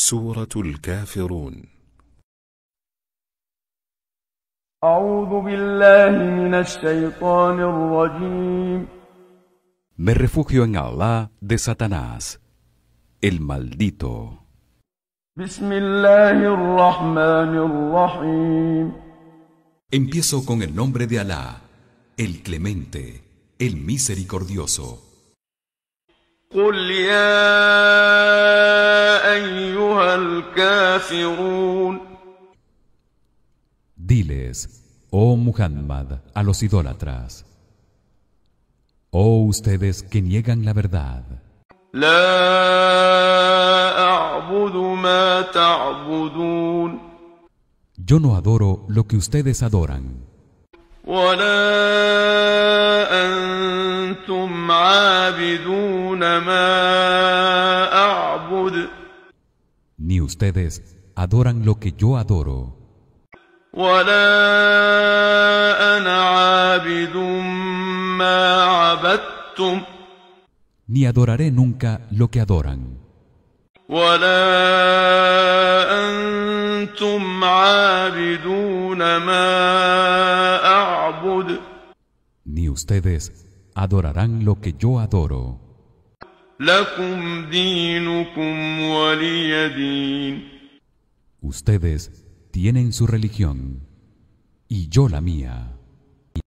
سورة kafirun أعوذ بالله من الشيطان الرجيم Me refugio en Allah de Satanás, el maldito. بسم الله الرحمن الرحيم Empiezo con el nombre de Allah el clemente, el misericordioso. قل يا Diles, oh Muhammad, a los idólatras, oh ustedes que niegan la verdad. Yo no adoro lo que ustedes adoran ni ustedes adoran lo que yo adoro. Ni adoraré nunca lo que adoran. Ni ustedes adorarán lo que yo adoro. Ustedes tienen su religión y yo la mía.